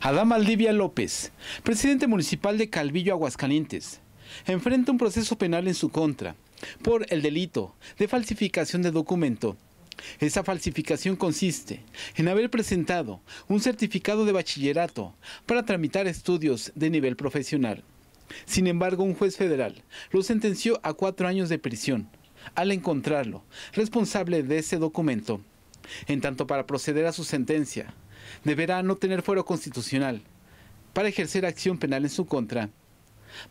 Adán Aldivia López, presidente municipal de Calvillo, Aguascalientes, enfrenta un proceso penal en su contra por el delito de falsificación de documento. Esa falsificación consiste en haber presentado un certificado de bachillerato para tramitar estudios de nivel profesional. Sin embargo, un juez federal lo sentenció a cuatro años de prisión al encontrarlo responsable de ese documento. En tanto, para proceder a su sentencia, deberá no tener fuero constitucional para ejercer acción penal en su contra.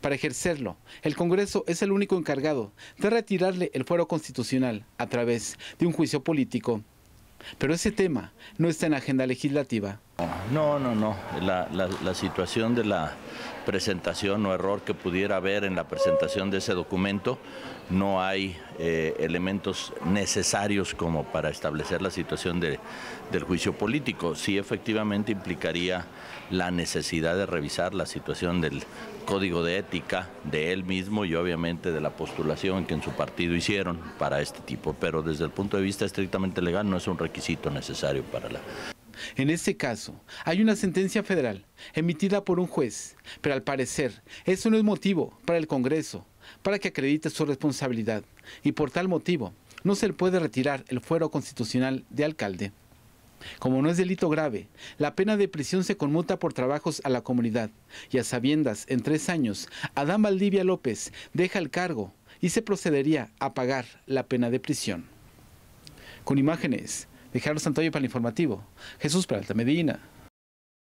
Para ejercerlo, el Congreso es el único encargado de retirarle el fuero constitucional a través de un juicio político. Pero ese tema no está en la agenda legislativa. No, no, no. La, situación de la presentación o error que pudiera haber en la presentación de ese documento, no hay eh, elementos necesarios como para establecer la situación del juicio político. Sí efectivamente implicaría la necesidad de revisar la situación del código de ética de él mismo y obviamente de la postulación que en su partido hicieron para este tipo, pero desde el punto de vista estrictamente legal no es un requisito necesario para la... En este caso, hay una sentencia federal emitida por un juez, pero al parecer eso no es motivo para el Congreso para que acredite su responsabilidad y por tal motivo no se le puede retirar el fuero constitucional de alcalde. Como no es delito grave, la pena de prisión se conmuta por trabajos a la comunidad y a sabiendas, en tres años, Adán Valdivia López deja el cargo y se procedería a pagar la pena de prisión. Con imágenes de Carlos Santoyo para el informativo, Jesús Alta Medina,